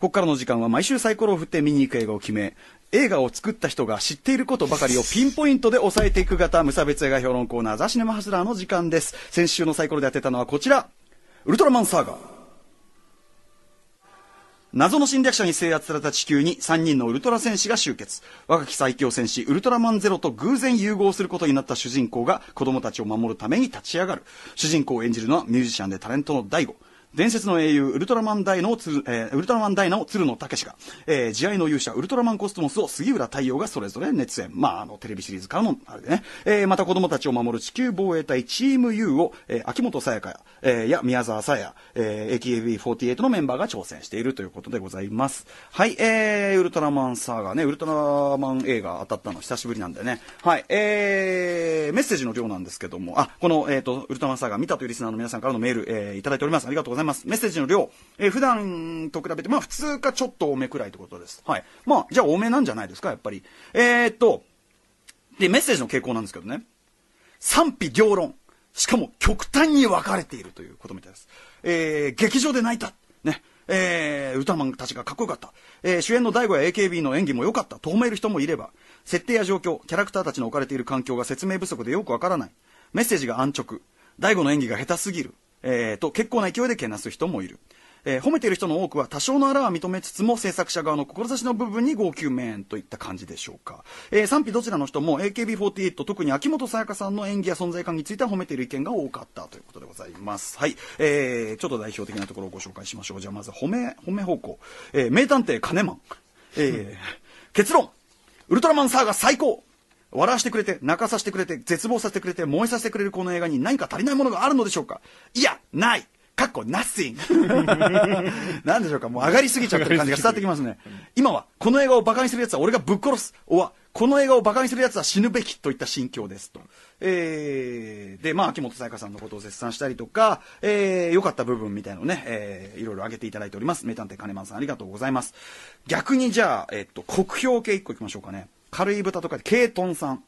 ここからの時間は毎週サイコロを振って見に行く映画を決め、映画を作った人が知っていることばかりをピンポイントで抑えていく型無差別映画評論コーナーザ・シネマハスラーの時間です。先週のサイコロで当てたのはこちら。ウルトラマンサーガー。謎の侵略者に制圧された地球に3人のウルトラ戦士が集結若き最強戦士ウルトラマンゼロと偶然融合することになった主人公が子供たちを守るために立ち上がる主人公を演じるのはミュージシャンでタレントの DAIGO 伝説の英雄、ウルトラマンダイナを鶴、えー、ウルトラマンダイナを鶴野武が、えー、慈愛の勇者、ウルトラマンコスモスを杉浦太陽がそれぞれ熱演。まあ、あの、テレビシリーズからの、あれでね。えー、また子供たちを守る地球防衛隊チーム U を、えー、秋元さやかや、えー、や宮沢さや、えー、AKB48 のメンバーが挑戦しているということでございます。はい、えー、ウルトラマンサーーね、ウルトラマン映画当たったの久しぶりなんでね。はい、えー、メッセージの量なんですけども、あ、この、えっ、ー、と、ウルトラマンサーー見たというリスナーの皆さんからのメール、えー、いただいております。ありがとうございます。います。メッセージの量、えー、普段と比べて、まあ普通かちょっと多めくらいってことです。はい。まあ、じゃあ多めなんじゃないですか、やっぱり。えー、っと、で、メッセージの傾向なんですけどね。賛否両論。しかも極端に分かれているということみたいです。えー、劇場で泣いた。ね。えー、歌マンたちがかっこよかった、えー、主演の DAIGO や AKB の演技も良かったと褒める人もいれば設定や状況キャラクターたちの置かれている環境が説明不足でよくわからないメッセージが安直 DAIGO の演技が下手すぎるえー、と結構な勢いでけなす人もいる。えー、褒めている人の多くは多少のあらは認めつつも制作者側の志の部分に号泣メーンといった感じでしょうか、えー、賛否どちらの人も AKB48 特に秋元才加さんの演技や存在感については褒めている意見が多かったということでございますはい、えー、ちょっと代表的なところをご紹介しましょうじゃあまず褒め褒め方向、えー、名探偵カネマン、えー、結論ウルトラマンサーが最高笑わせてくれて、泣かさせてくれて、絶望させてくれて、燃えさせてくれるこの映画に何か足りないものがあるのでしょうかいや、ないかっこナッシング なんでしょうかもう上がりすぎちゃってる感じが伝わってきますね。今は、この映画を馬鹿にする奴は俺がぶっ殺す。おは、この映画を馬鹿にする奴は死ぬべきといった心境ですと。えー、で、まあ、秋元才加さんのことを絶賛したりとか、えー、良かった部分みたいのをね、えー、いろいろ挙げていただいております。名探偵金丸さんありがとうございます。逆にじゃあ、えっと、酷評系一個いきましょうかね。軽い豚とか、ケイトンさん。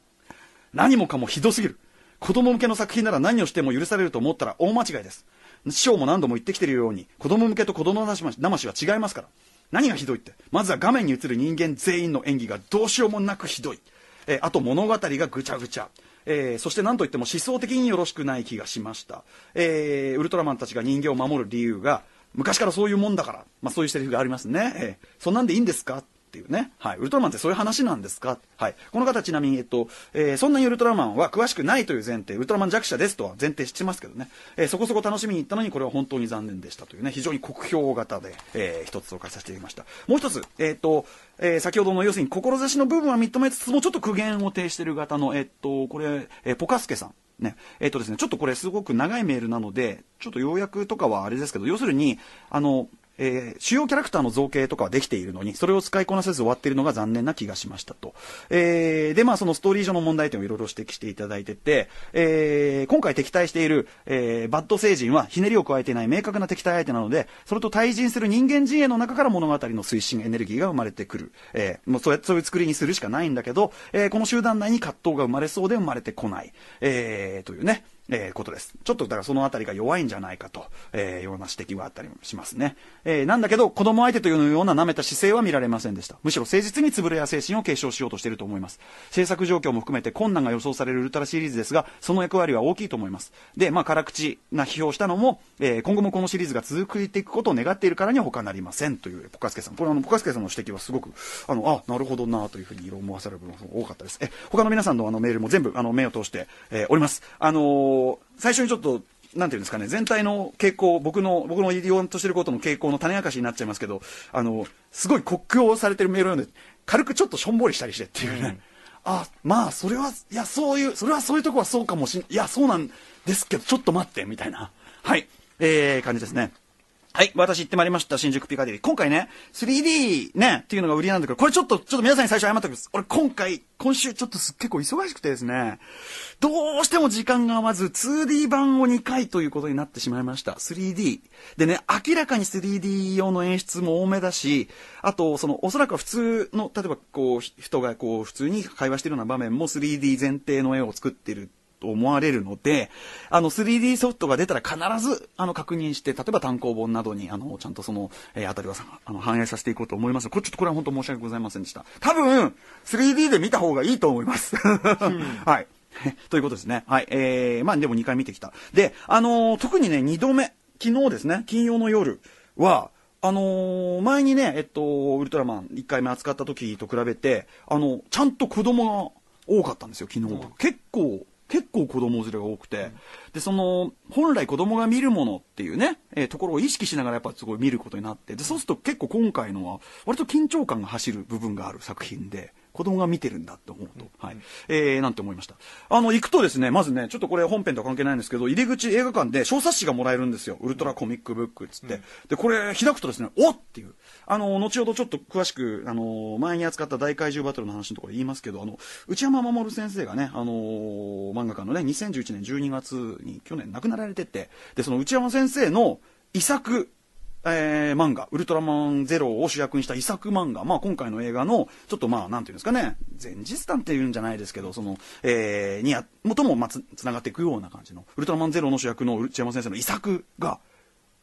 何もかもひどすぎる。子供向けの作品なら何をしても許されると思ったら大間違いです。師匠も何度も言ってきてるように、子供向けと子供しは違いますから。何がひどいって、まずは画面に映る人間全員の演技がどうしようもなくひどい。えー、あと物語がぐちゃぐちゃ。えー、そして何といっても思想的によろしくない気がしました。えー、ウルトラマンたちが人間を守る理由が、昔からそういうもんだから、まあ、そういうセリフがありますね。えー、そんなんでいいんですかていうね。はい。ウルトラマンってそういう話なんですかはい。この方ちなみに、えっと、えー、そんなにウルトラマンは詳しくないという前提、ウルトラマン弱者ですとは前提してますけどね。えー、そこそこ楽しみに行ったのに、これは本当に残念でしたというね、非常に酷評型で、えー、一つ紹介させていただきました。もう一つ、えっ、と、えー、先ほどの要するに志の部分は認めつつも、ちょっと苦言を呈している方の、えっと、これ、えー、ポカスケさん。ね。えっ、ー、とですね、ちょっとこれすごく長いメールなので、ちょっと要約とかはあれですけど、要するに、あの、えー、主要キャラクターの造形とかはできているのに、それを使いこなせず終わっているのが残念な気がしましたと。えー、で、まあそのストーリー上の問題点をいろいろ指摘していただいてて、えー、今回敵対している、えバッド星人はひねりを加えていない明確な敵対相手なので、それと対人する人間陣営の中から物語の推進エネルギーが生まれてくる。えもうそうそういう作りにするしかないんだけど、えこの集団内に葛藤が生まれそうで生まれてこない。えというね。えー、ことです。ちょっとだからそのあたりが弱いんじゃないかと、えー、ような指摘はあったりもしますね。えー、なんだけど、子供相手というような舐めた姿勢は見られませんでした。むしろ誠実に潰れや精神を継承しようとしていると思います。制作状況も含めて困難が予想されるウルトラシリーズですが、その役割は大きいと思います。で、まあ、辛口な批評したのも、えー、今後もこのシリーズが続いていくことを願っているからには他なりませんという、ポカスケさん。これあの、ポカスケさんの指摘はすごく、あの、あ、なるほどなというふうに色思わされる部分が多かったです。え、他の皆さんのあのメールも全部、あの、目を通して、えおります。あの最初にちょっとなんていうんですかね全体の傾向僕の僕の言おうとしてることの傾向の種明かしになっちゃいますけどあのすごい境をされてるメールを読んで軽くちょっとしょんぼりしたりしてっていうね、うん、あまあそれはいやそういうそれはそういうとこはそうかもしんいやそうなんですけどちょっと待ってみたいなはいえー、感じですね。はい、私行ってまいりました、新宿ピカデリー。今回ね、3D ね、っていうのが売りなんだけど、これちょっと、ちょっと皆さんに最初謝っておきます。俺今回、今週ちょっとす結構忙しくてですね、どうしても時間が合わず 2D 版を2回ということになってしまいました。3D。でね、明らかに 3D 用の演出も多めだし、あと、その、おそらく普通の、例えばこう、人がこう、普通に会話してるような場面も 3D 前提の絵を作ってると思われるので、あの 3D ソフトが出たら必ずあの確認して、例えば単行本などにあのちゃんとその、えー、当たりはさあの反映させていこうと思います。これちょっとこれは本当申し訳ございませんでした。多分、3D で見た方がいいと思います。はい。ということですね。はい。えー、まあでも2回見てきた。で、あのー、特にね、2度目、昨日ですね、金曜の夜は、あのー、前にね、えっと、ウルトラマン1回目扱った時と比べて、あの、ちゃんと子供が多かったんですよ、昨日は。うん、結構、結構子供連れが多くて、で、その、本来子供が見るものっていうね、えー、ところを意識しながらやっぱすごい見ることになって、で、そうすると結構今回のは、割と緊張感が走る部分がある作品で、子供が見てるんだって思うと、はい、えー、なんて思いました。あの、行くとですね、まずね、ちょっとこれ本編とは関係ないんですけど、入り口映画館で小冊子がもらえるんですよ。ウルトラコミックブックっつって。で、これ開くとですね、おっていう。あの、後ほどちょっと詳しく、あの、前に扱った大怪獣バトルの話のところで言いますけど、あの、内山守先生がね、あの、漫画家のね、2011年12月に去年亡くなられてて、で、その内山先生の遺作、えー、漫画、ウルトラマンゼロを主役にした遺作漫画、まあ今回の映画の、ちょっとまあなんていうんですかね、前日談っていうんじゃないですけど、その、えー、にや、もともまあつ、つながっていくような感じの、ウルトラマンゼロの主役の内山先生の遺作が、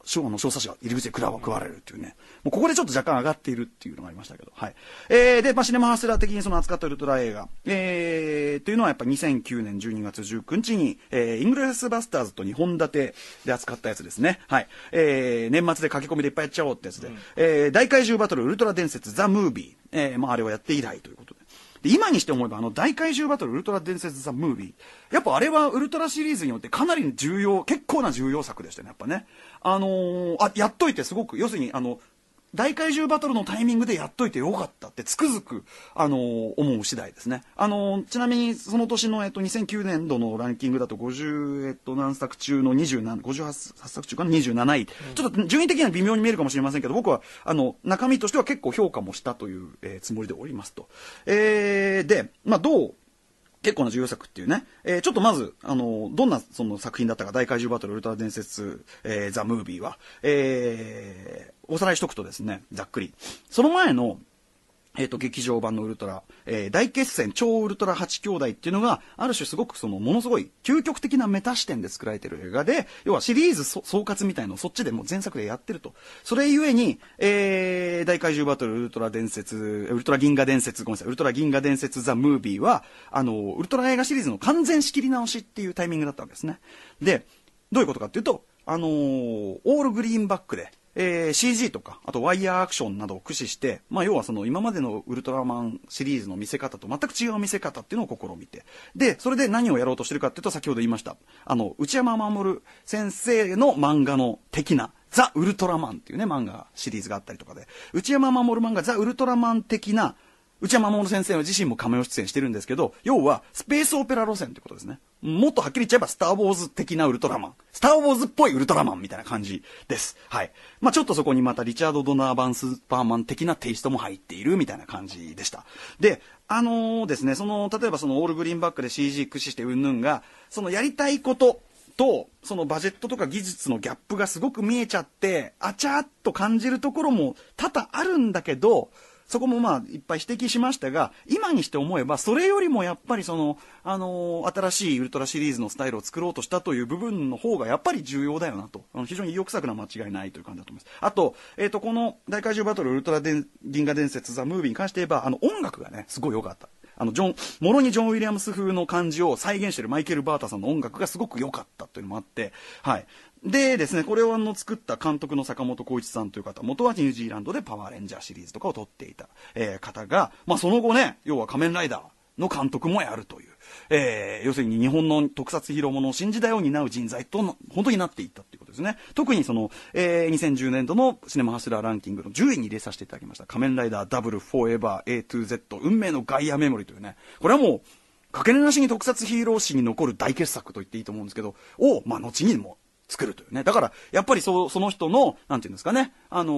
司法の小冊子が入り口で蔵を食われるっていうね、もうここでちょっと若干上がっているっていうのがありましたけど、はい。えー、で、まあ、シネマハスラー的にその扱ったウルトラ映画、えー、というのはやっぱ2009年12月19日に、えー、イングレスバスターズと2本立てで扱ったやつですね、はい。えー、年末で駆け込みでいっぱいやっちゃおうってやつで、うん、えー、大怪獣バトルウルトラ伝説ザ・ムービー、えー、まあ、あれをやって以来ということで今にして思えばあの大怪獣バトルウルトラ伝説ザ・ムービーやっぱあれはウルトラシリーズによってかなり重要結構な重要作でしたねやっぱねあのー、あやっといてすごく要するにあの大怪獣バトルのタイミングでやっといてよかったってつくづく、あのー、思う次第ですね。あのー、ちなみにその年の、えっと、2009年度のランキングだと50、えっと、何作中の27、58作中かな27位、うん、ちょっと順位的には微妙に見えるかもしれませんけど、僕は、あの、中身としては結構評価もしたという、えー、つもりでおりますと。えー、で、まあ、どう結構な重要作っていうね、えー、ちょっとまず、あの、どんなその作品だったか、大怪獣バトルウルトラ伝説、えー、ザ・ムービーは、えー、おさらいしとくとですね、ざっくり。その前の、えっ、ー、と、劇場版のウルトラ、えー、大決戦超ウルトラ8兄弟っていうのが、ある種すごくその、ものすごい究極的なメタ視点で作られてる映画で、要はシリーズ総括みたいのをそっちでもう前作でやってると。それゆえに、えー、大怪獣バトルウルトラ伝説、ウルトラ銀河伝説、ごめんなさい、ウルトラ銀河伝説ザ・ムービーは、あの、ウルトラ映画シリーズの完全仕切り直しっていうタイミングだったわけですね。で、どういうことかっていうと、あのー、オールグリーンバックで、えー、CG とか、あとワイヤーアクションなどを駆使して、まあ、要はその今までのウルトラマンシリーズの見せ方と全く違う見せ方っていうのを試みて、で、それで何をやろうとしてるかっていうと、先ほど言いました、あの、内山守先生の漫画の的な、ザ・ウルトラマンっていうね、漫画シリーズがあったりとかで、内山守漫画ザ・ウルトラマン的な内山守先生は自身も仮面出演してるんですけど、要は、スペースオペラ路線ってことですね。もっとはっきり言っちゃえば、スター・ウォーズ的なウルトラマン。スター・ウォーズっぽいウルトラマンみたいな感じです。はい。まあ、ちょっとそこにまた、リチャード・ドナーバン・スーパーマン的なテイストも入っているみたいな感じでした。で、あのー、ですね、その、例えばその、オールグリーンバックで CG 駆使してうんぬんが、その、やりたいこと、とそのバジェットとか技術のギャップがすごく見えちゃってあちゃーっと感じるところも多々あるんだけどそこもまあいっぱい指摘しましたが、今にして思えば、それよりもやっぱりその、あのー、新しいウルトラシリーズのスタイルを作ろうとしたという部分の方がやっぱり重要だよなと。あの非常に意欲作な間違いないという感じだと思います。あと、えっ、ー、と、この大怪獣バトルウルトラ銀河伝説ザ・ムービーに関して言えば、あの、音楽がね、すごい良かった。あの、ジョン、もろにジョン・ウィリアムス風の感じを再現してるマイケル・バータさんの音楽がすごく良かったというのもあって、はい。でですね、これをあの作った監督の坂本浩一さんという方、元はニュージーランドでパワーレンジャーシリーズとかを撮っていた、えー、方が、まあ、その後ね、要は仮面ライダーの監督もやるという、えー、要するに日本の特撮ヒーローもの新時代を担う人材と本当になっていったということですね。特にその、えー、2010年度のシネマハスラーランキングの10位に入れさせていただきました。仮面ライダーダブルフォーエバー A 2 Z 運命のガイアメモリというね、これはもう、かけねなしに特撮ヒーロー史に残る大傑作と言っていいと思うんですけど、を、まあ、後にも作るというね。だから、やっぱりそその人の、なんていうんですかね、あの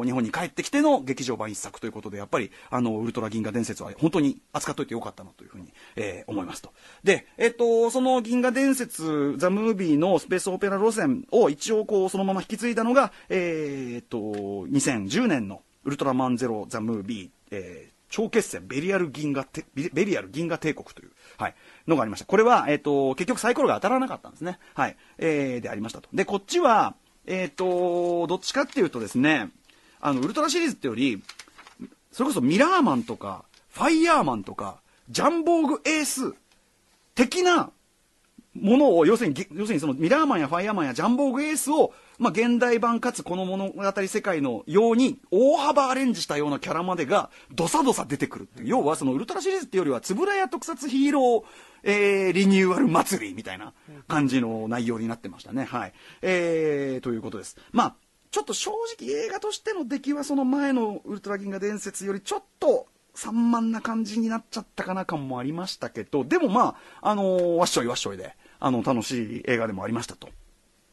ー、日本に帰ってきての劇場版一作ということで、やっぱり、あの、ウルトラ銀河伝説は本当に扱っといてよかったなというふうに、えー、思いますと。で、えっ、ー、と、その銀河伝説、ザ・ムービーのスペースオペラ路線を一応こう、そのまま引き継いだのが、えっと、2010年のウルトラマンゼロ・ザ・ムービー、え超決戦ベリアル銀河ベリアル銀河帝国という、はい、のがありました。これは、えっ、ー、と、結局サイコロが当たらなかったんですね。はい、えー、でありましたと。で、こっちは、えっ、と、どっちかっていうとですね、あの、ウルトラシリーズってより、それこそミラーマンとか、ファイヤーマンとか、ジャンボーグエース的なものを要するに要するにそのミラーマンやファイヤーマンやジャンボーグエースを、まあ、現代版かつこの物語世界のように大幅アレンジしたようなキャラまでがどさどさ出てくるっていう要はそのウルトラシリーズっていうよりは円谷特撮ヒーロー、えー、リニューアル祭りみたいな感じの内容になってましたね。はいえー、ということです。まあちょっと正直映画としての出来はその前の「ウルトラ銀河伝説」よりちょっと散漫な感じになっちゃったかな感もありましたけどでもまああのー、わっしょいわっしょいで。あの、楽しい映画でもありましたと。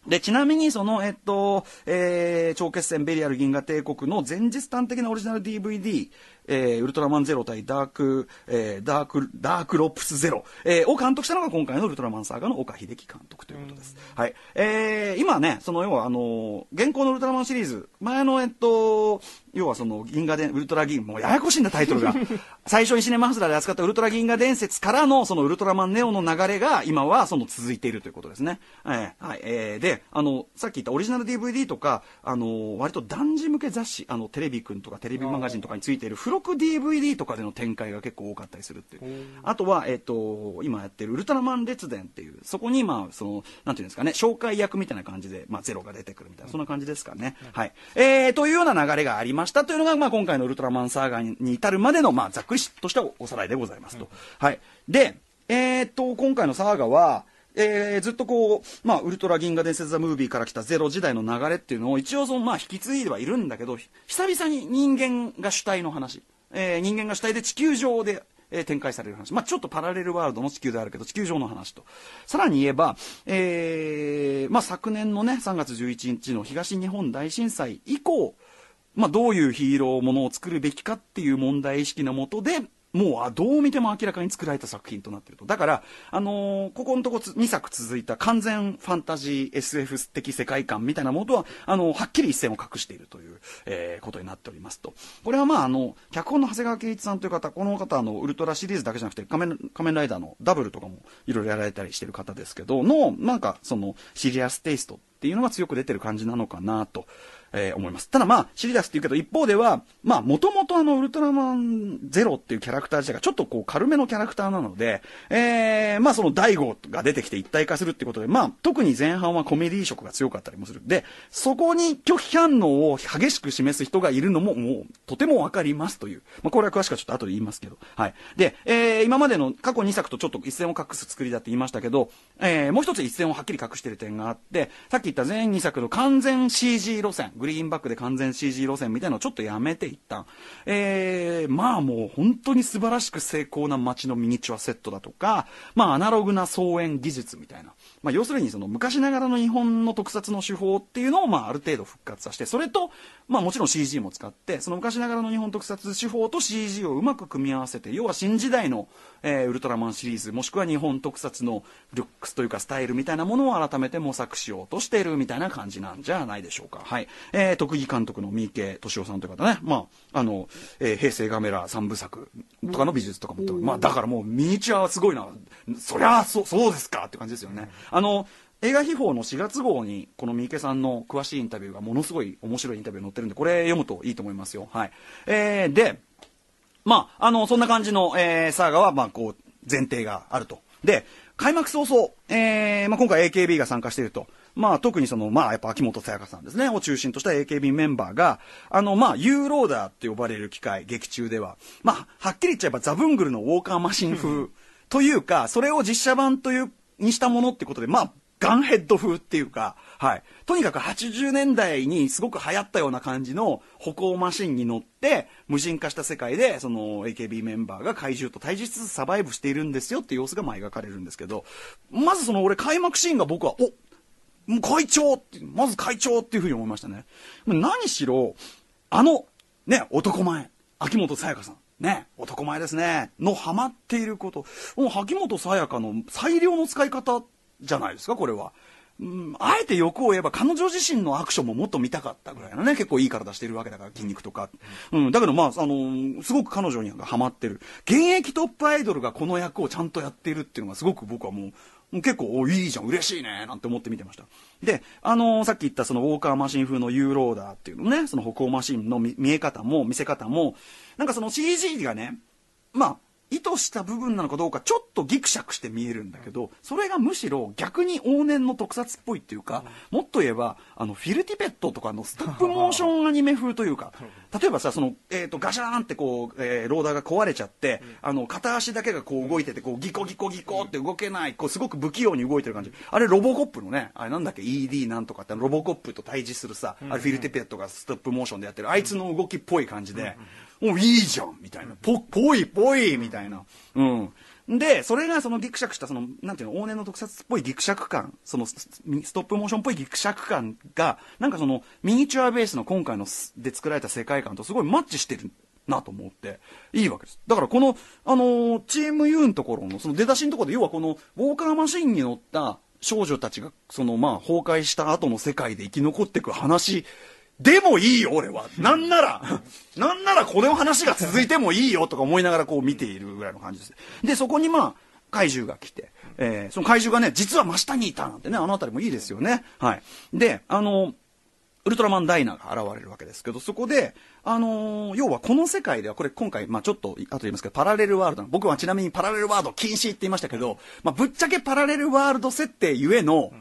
で、ちなみに、その、えっと、えー、超決戦ベリアル銀河帝国の前日端的なオリジナル DVD、えー、ウルトラマンゼロ対ダーク、えー、ダーク、ダークロップスゼロ、えー、を監督したのが今回のウルトラマンサーガの岡秀樹監督ということです。はい。えー、今ね、その要はあのー、現行のウルトラマンシリーズ、前のえっと、要はその銀河伝、ウルトラ銀、もうややこしいんだタイトルが。最初にシネマハスラーで扱ったウルトラ銀河伝説からのそのウルトラマンネオの流れが今はその続いているということですね。えー、はい。えー、で、あの、さっき言ったオリジナル DVD とか、あのー、割と男児向け雑誌、あの、テレビくんとかテレビマガジンとかについている付録 DVD とかでの展開が結構多かったりするっていうあとは、えっと、今やってる「ウルトラマン列伝」っていうそこにまあそのなんていうんですかね紹介役みたいな感じで、まあ、ゼロが出てくるみたいなそんな感じですかね、うん、はいえー、というような流れがありましたというのが、まあ、今回の「ウルトラマンサーガー」に至るまでの、まあ、ざっくりとしたおさらいでございますと、うん、はいでえー、っと今回のサーガは「えー、ずっとこう、まあ、ウルトラ銀河伝説ザ・ムービーから来たゼロ時代の流れっていうのを一応その、まあ、引き継いではいるんだけど、久々に人間が主体の話、えー、人間が主体で地球上で、えー、展開される話。まあ、ちょっとパラレルワールドの地球であるけど、地球上の話と。さらに言えば、えー、まあ、昨年のね、3月11日の東日本大震災以降、まあ、どういうヒーローものを作るべきかっていう問題意識のもとで、もうどう見ても明らかに作られた作品となっているとだから、あのー、ここのとこ2作続いた完全ファンタジー SF 的世界観みたいなものとはあのー、はっきり一線を画しているという、えー、ことになっておりますとこれはまああの脚本の長谷川圭一さんという方この方のウルトラシリーズだけじゃなくて仮面仮面ライダーのダブルとかもいろいろやられたりしてる方ですけどのなんかそのシリアステイストっていうのが強く出てる感じなのかなとえー、思います。ただまあ、シリダスって言うけど、一方では、まあ、もともとあの、ウルトラマンゼロっていうキャラクター自体がちょっとこう、軽めのキャラクターなので、えー、まあ、その、大悟が出てきて一体化するってことで、まあ、特に前半はコメディー色が強かったりもする。で、そこに拒否反応を激しく示す人がいるのも、もう、とてもわかりますという。まあ、これは詳しくはちょっと後で言いますけど。はい。で、えー、今までの過去2作とちょっと一線を隠す作りだって言いましたけど、えー、もう一つ一線をはっきり隠してる点があって、さっき言った全2作の完全 CG 路線、グリーンバックで完全 CG 路線みたいなのをちょっとやめてった。えー、まあもう本当に素晴らしく精巧な街のミニチュアセットだとか、まあアナログな草園技術みたいな、まあ要するにその昔ながらの日本の特撮の手法っていうのをまあある程度復活させて、それと、まあもちろん CG も使って、その昔ながらの日本特撮手法と CG をうまく組み合わせて、要は新時代の、えー、ウルトラマンシリーズ、もしくは日本特撮のルックスというかスタイルみたいなものを改めて模索しようとしてるみたいな感じなんじゃないでしょうか。はい。えー、特技監督の三池敏夫さんという方ね、まあ、あの、えー、平成ガメラ三部作とかの美術とかも、うん、まあ、だからもうミニチュアはすごいな、そりゃあ、そ、そうですかって感じですよね。うん、あの、映画秘宝の4月号にこの三池さんの詳しいインタビューがものすごい面白いインタビュー載ってるんでこれ読むといいと思いますよ。はいえー、で、まあ、あのそんな感じの、えー、サーガは、まあ、こう前提があると。で開幕早々、えーまあ、今回 AKB が参加しているとまあ、特にその、まあ、やっぱ秋元さやかさんですね、を中心とした AKB メンバーが、あの、まあ、ユーローダーって呼ばれる機械、劇中では、まあ、はっきり言っちゃえばザブングルのウォーカーマシン風、というか、それを実写版という、にしたものってことで、まあ、ガンヘッド風っていうか、はい。とにかく80年代にすごく流行ったような感じの歩行マシンに乗って、無人化した世界で、その AKB メンバーが怪獣と対峙しつつサバイブしているんですよって様子がまあ描かれるんですけど、まずその俺開幕シーンが僕は、おもう会長って、まず会長っていうふうに思いましたね。何しろ、あの、ね、男前、秋元才加さん。ね、男前ですね。のハマっていること。もう、秋元才加の最良の使い方じゃないですか、これは。うん、あえて欲を言えば彼女自身のアクションももっと見たかったぐらいのね、結構いい体してるわけだから、筋肉とか。うん、だけどまあ、あのー、すごく彼女にはハマってる。現役トップアイドルがこの役をちゃんとやってるっていうのがすごく僕はもう、結構、いいじゃん、嬉しいね、なんて思って見てました。で、あのー、さっき言ったそのウォーカーマシン風のユーローダーっていうのね、その歩行マシンの見え方も見せ方も、なんかその CG がね、まあ、意図した部分なのかどうかちょっとギクシャクして見えるんだけどそれがむしろ逆に往年の特撮っぽいっていうか、うん、もっと言えばあのフィルティペットとかのストップモーションアニメ風というか例えばさその、えーと、ガシャーンってこう、えー、ローダーが壊れちゃって、うん、あの片足だけがこう動いててこうギコギコギコって動けないこうすごく不器用に動いてる感じあれロボコップのねあれなんだっけ ED なんとかってロボコップと対峙するさ、うん、あれフィルティペットがストップモーションでやってるあいつの動きっぽい感じで、うんうん、お、いいじゃんみたいな。ぽ、ぽい、ぽいみたいな。うん。で、それがそのギクシャクした、その、なんていうの、往年の特撮っぽいギクシャク感、そのストップモーションっぽいギクシャク感が、なんかその、ミニチュアベースの今回ので作られた世界観とすごいマッチしてるなと思って、いいわけです。だからこの、あのー、チーム U のところの、その出だしのところで、要はこの、ウォーカーマシンに乗った少女たちが、そのまあ、崩壊した後の世界で生き残っていく話でもいいよ、俺は。なんなら、なんならこの話が続いてもいいよとか思いながらこう見ているぐらいの感じです。で、そこにまあ、怪獣が来て、えー、その怪獣がね、実は真下にいたなんてね、あの辺りもいいですよね。はい。で、あの、ウルトラマンダイナが現れるわけですけど、そこで、あのー、要はこの世界では、これ今回、まあちょっと、後で言いますけど、パラレルワールドの僕はちなみにパラレルワールド禁止って言いましたけど、まあぶっちゃけパラレルワールド設定ゆえの、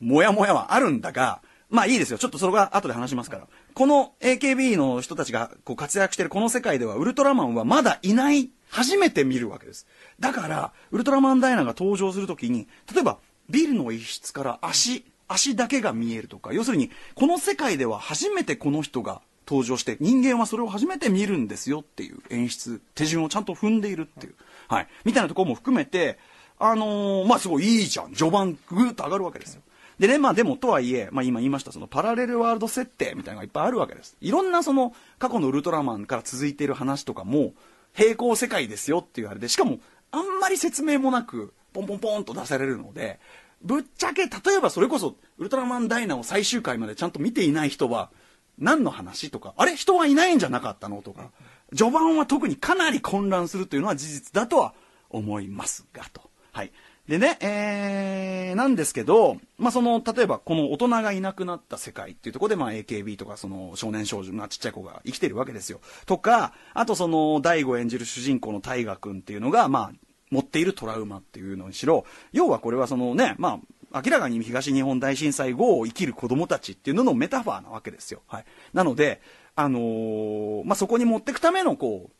もやもやはあるんだが、まあいいですよ。ちょっとそれは後で話しますから。この AKB の人たちがこう活躍してるこの世界ではウルトラマンはまだいない、初めて見るわけです。だから、ウルトラマンダイナが登場するときに、例えばビルの一室から足、足だけが見えるとか、要するに、この世界では初めてこの人が登場して、人間はそれを初めて見るんですよっていう演出、手順をちゃんと踏んでいるっていう、はい。みたいなところも含めて、あのー、まあ、すごいいいじゃん。序盤、ぐーっと上がるわけですよ。でね、まあでもとはいえ、まあ今言いました、そのパラレルワールド設定みたいなのがいっぱいあるわけです。いろんなその過去のウルトラマンから続いている話とかも、平行世界ですよっていうあれで、しかもあんまり説明もなく、ポンポンポンと出されるので、ぶっちゃけ、例えばそれこそ、ウルトラマンダイナを最終回までちゃんと見ていない人は、何の話とか、あれ人はいないんじゃなかったのとか、序盤は特にかなり混乱するというのは事実だとは思いますが、と。はい。でね、えー、なんですけど、まあ、その、例えばこの大人がいなくなった世界っていうところで、まあ、AKB とかその少年少女、まあ、ちっちゃい子が生きてるわけですよ。とか、あとその、大悟演じる主人公の大河君っていうのが、まあ、持っているトラウマっていうのにしろ、要はこれはそのね、まあ、明らかに東日本大震災後を生きる子供たちっていうののメタファーなわけですよ。はい。なので、あのー、まあ、そこに持ってくためのこう、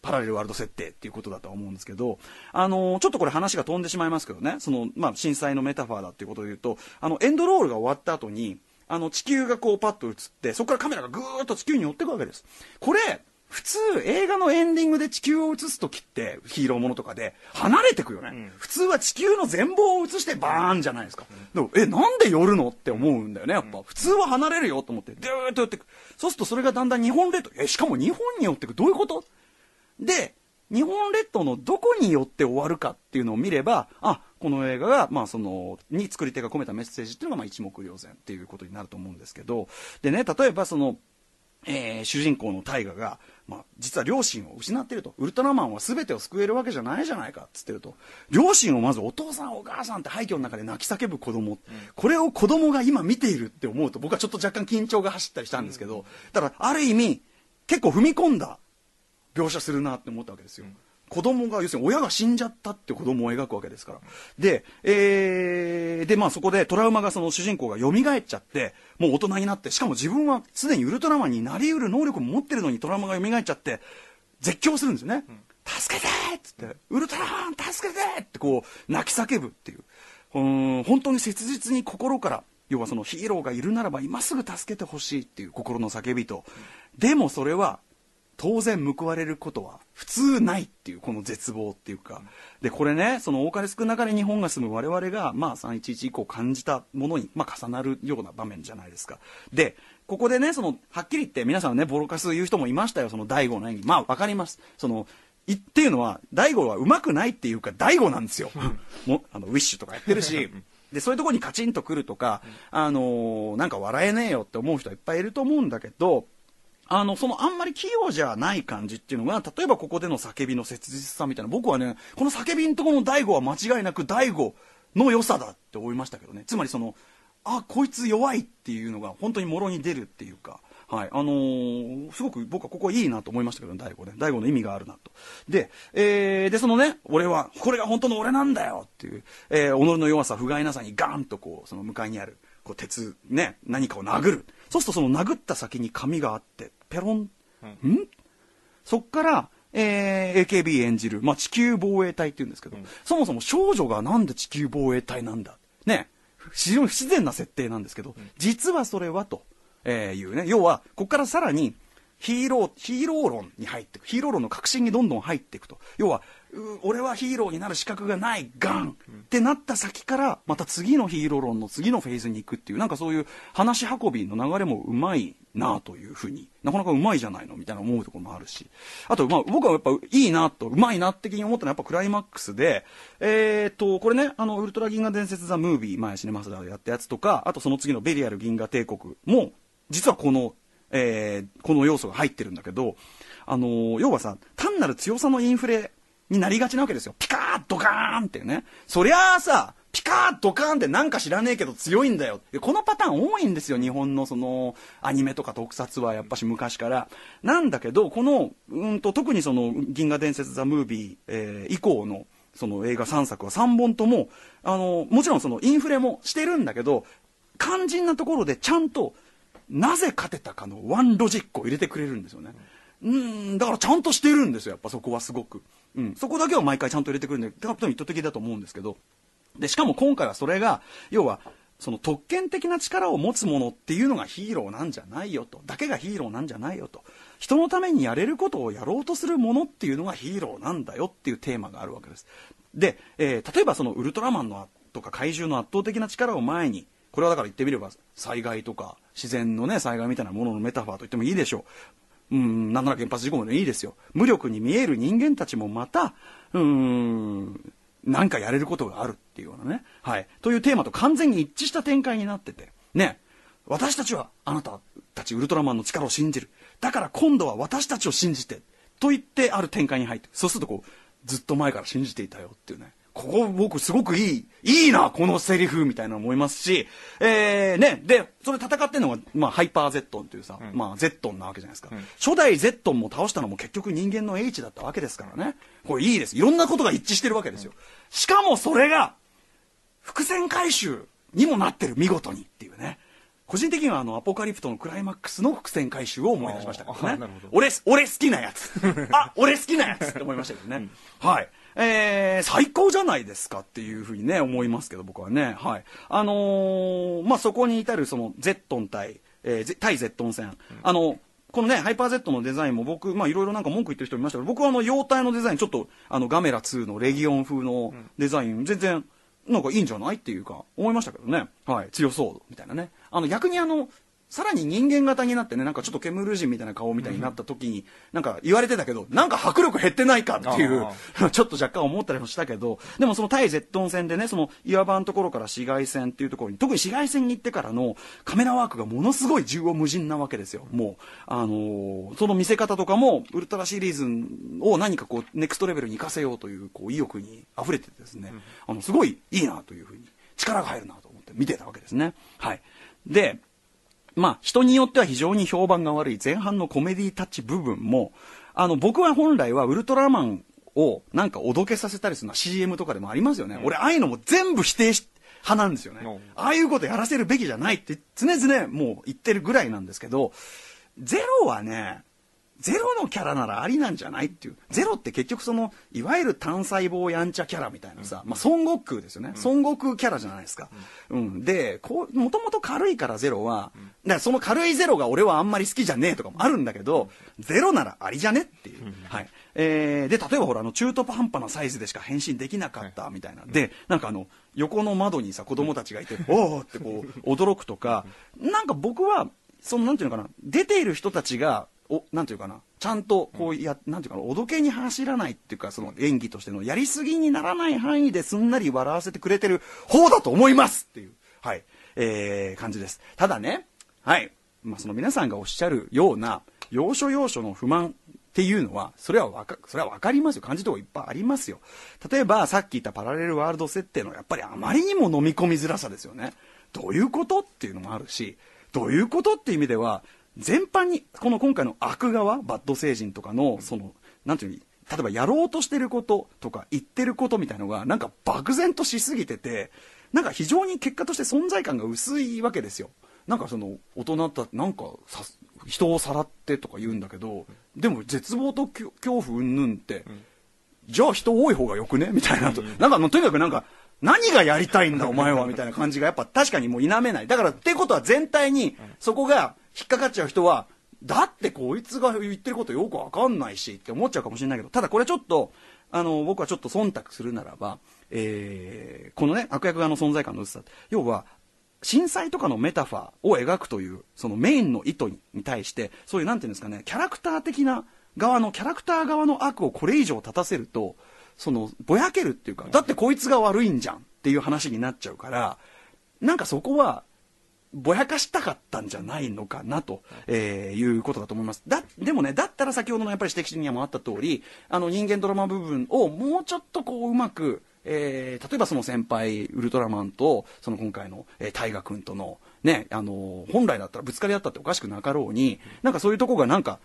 パラレルワールド設定っていうことだと思うんですけど、あのちょっとこれ話が飛んでしまいますけどね、その、まあ、震災のメタファーだっていうことで言うと、あの、エンドロールが終わった後に、あの、地球がこうパッと映って、そこからカメラがぐーっと地球に寄ってくわけです。これ、普通映画のエンディングで地球を映す時ってヒーローものとかで離れてくよね、うん、普通は地球の全貌を映してバーンじゃないですか、うん、でもえなんで寄るのって思うんだよねやっぱ、普通は離れるよと思ってドーッと寄ってくそうするとそれがだんだん日本列島えしかも日本に寄ってくどういうことで、日本列島のどこによって終わるかっていうのを見れば、あ、この映画が、まあその、に作り手が込めたメッセージっていうのが、まあ一目瞭然っていうことになると思うんですけど、でね、例えばその、えー、主人公の大河が、まあ、実は両親を失っていると。ウルトラマンは全てを救えるわけじゃないじゃないかっつってると。両親をまずお父さんお母さんって廃墟の中で泣き叫ぶ子供、うん、これを子供が今見ているって思うと僕はちょっと若干緊張が走ったりしたんですけど、うん、ただある意味結構踏み込んだ描写するなって思ったわけですよ。うん子供が、要するに親が死んじゃったって子供を描くわけですから。で、えー、で、まあそこでトラウマがその主人公が蘇っちゃって、もう大人になって、しかも自分はすでにウルトラマンになり得る能力も持ってるのにトラウマが蘇っちゃって、絶叫するんですよね。うん、助けてっつって、ウルトラマン助けてってこう、泣き叫ぶっていう。うん、本当に切実に心から、要はそのヒーローがいるならば今すぐ助けてほしいっていう心の叫びと、でもそれは当然報われることは普通ないっていうこの絶望っていうかでこれねその多かれ少なかれ日本が住む我々がまあ311以降感じたものにまあ重なるような場面じゃないですかでここでねそのはっきり言って皆さんねボロカス言う人もいましたよその第悟の演技まあ分かりますその言っていうのは大悟はうまくないっていうか大悟なんですよもあのウィッシュとかやってるしでそういうとこにカチンとくるとか、うん、あのー、なんか笑えねえよって思う人はいっぱいいると思うんだけどあの、そのあんまり器用じゃない感じっていうのが、例えばここでの叫びの切実さみたいな、僕はね、この叫びのとこの大悟は間違いなく大悟の良さだって思いましたけどね。つまりその、あ、こいつ弱いっていうのが本当にもろに出るっていうか、はい。あのー、すごく僕はここいいなと思いましたけどね、大悟ね。大悟の意味があるなと。で、えー、で、そのね、俺は、これが本当の俺なんだよっていう、えー、己の弱さ、不甲斐なさにガーンとこう、その向かいにある、こう、鉄、ね、何かを殴る。そうするとその殴った先に紙があって、ペロン、うん、んそっから、えー、AKB 演じる、まあ、地球防衛隊っていうんですけど、うん、そもそも少女がなんで地球防衛隊なんだね非常に不自然な設定なんですけど、実はそれはと、えー、いうね要はここからさらにヒーロー、ヒーロー論に入っていく。ヒーロー論の核心にどんどん入っていくと。要は、俺はヒーローになる資格がない、ガンってなった先から、また次のヒーロー論の次のフェーズに行くっていう、なんかそういう話運びの流れもうまいなというふうに、なかなかうまいじゃないのみたいな思うところもあるし。あと、まあ僕はやっぱいいなと、うまいな的に思ったのはやっぱクライマックスで、えー、っと、これね、あの、ウルトラ銀河伝説ザ・ムービー、前シネマスターでやったやつとか、あとその次のベリアル銀河帝国も、実はこのえー、この要素が入ってるんだけど、あのー、要はさ、単なる強さのインフレになりがちなわけですよ。ピカーッドカーンっていうね。そりゃあさ、ピカードカーンってなんか知らねえけど強いんだよ。このパターン多いんですよ、日本のその、アニメとか特撮はやっぱし昔から。なんだけど、この、うんと、特にその、銀河伝説ザ・ムービー、えー、以降の、その映画3作は3本とも、あの、もちろんそのインフレもしてるんだけど、肝心なところでちゃんとなぜ勝てたかのワンロジックを入れてくれるんですよね。うんだからちゃんとしてるんですよやっぱそこはすごく、うん、そこだけは毎回ちゃんと入れてくるんで多分意図的だと思うんですけどでしかも今回はそれが要はその特権的な力を持つものっていうのがヒーローなんじゃないよとだけがヒーローなんじゃないよと人のためにやれることをやろうとするものっていうのがヒーローなんだよっていうテーマがあるわけですで、えー、例えばそのウルトラマンのとか怪獣の圧倒的な力を前にこれはだから言ってみれば災害とか自然のね災害みたいなもののメタファーと言ってもいいでしょう。うん、なんなら原発事故もいいですよ。無力に見える人間たちもまた、うん、なんかやれることがあるっていうようなね。はい。というテーマと完全に一致した展開になってて。ね。私たちはあなたたちウルトラマンの力を信じる。だから今度は私たちを信じて。と言ってある展開に入って。そうするとこう、ずっと前から信じていたよっていうね。ここ僕すごくいい、いいな、このセリフみたいな思いますし、えー、ね、で、それ戦ってるのが、まあ、ハイパーゼットンというさ、うん、まあ、ゼットンなわけじゃないですか。うん、初代ゼットンも倒したのも結局人間の H だったわけですからね。これいいです。いろんなことが一致してるわけですよ。うん、しかもそれが、伏線回収にもなってる、見事にっていうね。個人的にはあのアポカリプトのクライマックスの伏線回収を思い出しましたけどね俺俺好きなやつあ俺好きなやつって思いましたけどね、はいえー、最高じゃないですかっていうふうにね、思いますけど、僕はね。はい。あのー、まあ、そこに至るその、ゼットン対、えー、対ゼットン戦。あの、このね、ハイパー Z のデザインも僕、まあいろいろなんか文句言ってる人いましたけど、僕はあの、妖体のデザイン、ちょっと、あの、ガメラ2のレギオン風のデザイン、全然、なんかいいんじゃないっていうか、思いましたけどね。はい、強そう、みたいなね。あの、逆にあの、さらに人間型になってね、なんかちょっとケムル人みたいな顔みたいになった時に、うん、なんか言われてたけど、なんか迫力減ってないかっていう、ちょっと若干思ったりもしたけど、でもその対ゼットン戦でね、その岩場のところから紫外線っていうところに、特に紫外線に行ってからのカメラワークがものすごい縦横無尽なわけですよ。もう、あのー、その見せ方とかも、ウルトラシリーズを何かこう、ネクストレベルに生かせようという、こう、意欲に溢れてですね、うん、あの、すごいいいなというふうに、力が入るなと思って見てたわけですね。はい。で、まあ、人によっては非常に評判が悪い前半のコメディタッチ部分も、あの、僕は本来はウルトラマンをなんかおどけさせたりするのは CM とかでもありますよね。うん、俺、ああいうのも全部否定し、派なんですよね、うん。ああいうことやらせるべきじゃないって常々もう言ってるぐらいなんですけど、ゼロはね、ゼロのキャラならありなんじゃないっていう。ゼロって結局その、いわゆる単細胞やんちゃキャラみたいなさ、うん、まあ、孫悟空ですよね、うん。孫悟空キャラじゃないですか。うん。うん、で、こう、もともと軽いからゼロは、だからその軽いゼロが俺はあんまり好きじゃねえとかもあるんだけど、ゼロならありじゃねっていう。はい。えー、で、例えばほら、あの、中途半端なサイズでしか変身できなかったみたいな。はい、で、なんかあの、横の窓にさ、子供たちがいて、おおってこう、驚くとか、なんか僕は、その、なんていうのかな、出ている人たちが、おなんていうかなちゃんとこうや、うん、なんていうかなおどけに走らないっていうかその演技としてのやりすぎにならない範囲ですんなり笑わせてくれてる方だと思いますっていうはいえー、感じですただねはいまあ、その皆さんがおっしゃるような要所要所の不満っていうのは、それはわか、それはわかりますよ。感じとこいっぱいありますよ。例えば、さっき言ったパラレルワールド設定のやっぱりあまりにも飲み込みづらさですよね。どういうことっていうのもあるし、どういうことっていう意味では、全般にこの今回の悪側バッド星人とかのその何ていう例えばやろうとしてることとか言ってることみたいのがなんか漠然としすぎててなんか非常に結果として存在感が薄いわけですよなんかその大人だなんか人をさらってとか言うんだけどでも絶望と恐怖云々って、うん、じゃあ人多い方がよくねみたいなと、うん、なんかとにかくなんか何がやりたいんだお前はみたいな感じがやっぱ確かにもう否めないだからってことは全体にそこが、引っかかっちゃう人はだってこいつが言ってることよくわかんないしって思っちゃうかもしれないけどただこれちょっとあの僕はちょっと忖度するならば、えー、このね悪役側の存在感の薄さ要は震災とかのメタファーを描くというそのメインの意図に対してそういうなんていうんですかねキャラクター的な側のキャラクター側の悪をこれ以上立たせるとそのぼやけるっていうかだってこいつが悪いんじゃんっていう話になっちゃうからなんかそこはぼやかしたかったんじゃないのかなと、えー、いうことだと思いますだでもねだったら先ほどのやっぱり指摘にもあった通りあの人間ドラマ部分をもうちょっとこううまく、えー、例えばその先輩ウルトラマンとその今回の、えー、大河君との、ね、あの本来だったらぶつかり合ったっておかしくなかろうに、なんかそういうとこがなんか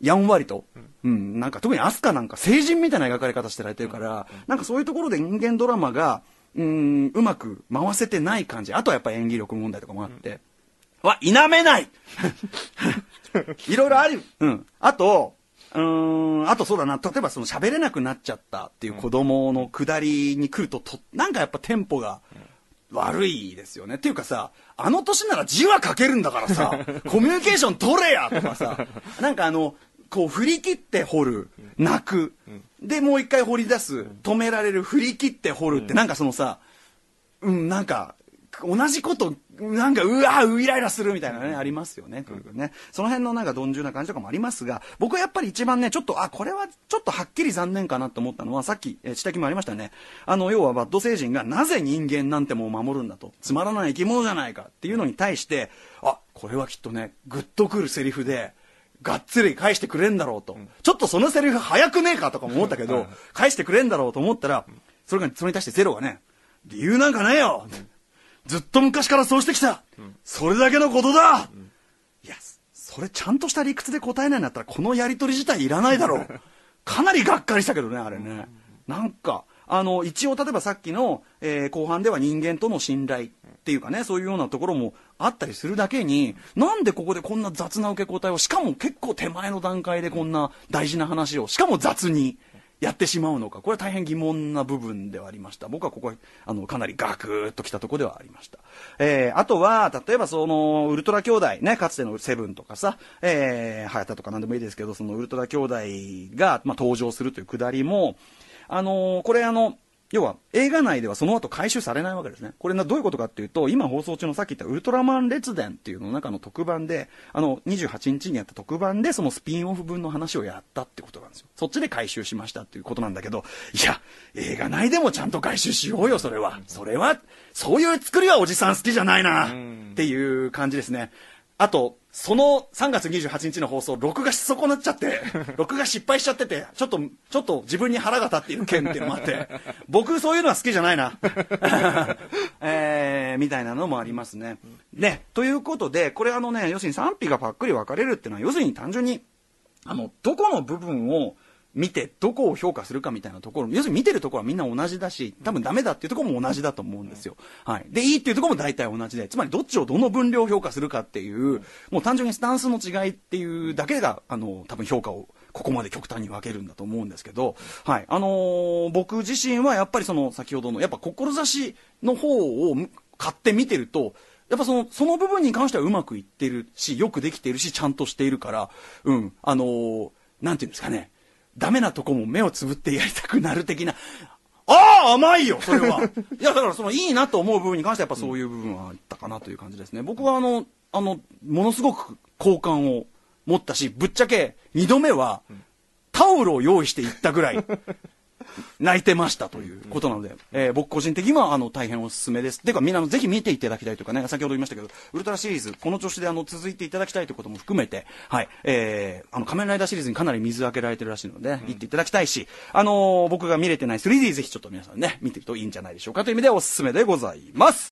やんわりと、うん、なんか特に飛鳥なんか成人みたいな描かれ方してられてるから、なんかそういうところで人間ドラマがうんうまく回せてない感じあとはやっぱ演技力問題とかもあって、うん、は否めない いろいろある、うん、あとうんあとそうだな例えばその喋れなくなっちゃったっていう子供のくだりに来るととなんかやっぱテンポが悪いですよねっていうかさあの年なら字は書けるんだからさ コミュニケーション取れやとかさなんかあのこう振り切って掘る泣く、でもう一回掘り出す止められる振り切って掘るって、うん、なんかそのさうんなんか同じことなんかうわイライラするみたいなね、ありますよね,、うん、ねその辺のなんか鈍重な感じとかもありますが僕はやっぱり一番ねちょっとあこれはちょっとはっきり残念かなと思ったのはさっき、えー、指摘もありましたねあの要はバッド星人がなぜ人間なんてもう守るんだとつまらない生き物じゃないかっていうのに対してあこれはきっとねグッとくるセリフでがっつり返してくれんだろうと、うん、ちょっとそのセリフ早くねえかとかも思ったけど、返してくれんだろうと思ったら、それが、それに対してゼロがね、理由なんかねえよ、ずっと昔からそうしてきた、それだけのことだ、いや、それちゃんとした理屈で答えないんだったら、このやり取り自体いらないだろう。かなりがっかりしたけどね、あれね。なんか、あの、一応例えばさっきの、えー、後半では人間との信頼っていうかね、そういうようなところもあったりするだけに、なんでここでこんな雑な受け答えを、しかも結構手前の段階でこんな大事な話を、しかも雑に。やってしまうのか、これは大変疑問な部分ではありました。僕はここは、あの、かなりガクッときたとこではありました。えー、あとは、例えばその、ウルトラ兄弟、ね、かつてのセブンとかさ、えー、ハヤタとか何でもいいですけど、そのウルトラ兄弟が、まあ、登場するというくだりも、あのー、これあの、要は映画内ではその後回収されないわけですね。これなどういうことかっていうと、今放送中のさっき言ったウルトラマン列伝っていうの中の特番で、あの28日にやった特番でそのスピンオフ分の話をやったってことなんですよ。そっちで回収しましたっていうことなんだけど、いや、映画内でもちゃんと回収しようよ、それは。それは、そういう作りはおじさん好きじゃないな、っていう感じですね。あと、その3月28日の放送、録画し損なっちゃって、録画失敗しちゃってて、ちょっと、ちょっと自分に腹が立っている件っていうのもあって、僕そういうのは好きじゃないな。えー、みたいなのもありますね。ね、ということで、これあのね、要するに賛否がぱっくり分かれるっていうのは、要するに単純に、あの、どこの部分を、見てどこを評価するかみたいなところ要するに見てるところはみんな同じだし多分ダメだっていうところも同じだと思うんですよ、はい、でいいっていうところも大体同じでつまりどっちをどの分量評価するかっていうもう単純にスタンスの違いっていうだけがあの多分評価をここまで極端に分けるんだと思うんですけど、はいあのー、僕自身はやっぱりその先ほどのやっぱ志の方を買って見てるとやっぱそのその部分に関してはうまくいってるしよくできてるしちゃんとしているから、うんあのー、なんていうんですかねダメなとこも目をつぶってやりたくなる的な、ああ甘いよそれは いやだからそのいいなと思う部分に関してはやっぱそういう部分はあったかなという感じですね僕はあのあのものすごく好感を持ったしぶっちゃけ2度目はタオルを用意していったぐらい泣いてましたということなので、えー、僕個人的にはあの大変おすすめです。ていうかみんなぜひ見ていただきたいというかね、先ほど言いましたけど、ウルトラシリーズ、この調子であの続いていただきたいということも含めて、はい、えー、あの仮面ライダーシリーズにかなり水あけられてるらしいので、ね、行っていただきたいし、あのー、僕が見れてない 3D ぜひちょっと皆さんね、見てるといいんじゃないでしょうかという意味でおすすめでございます。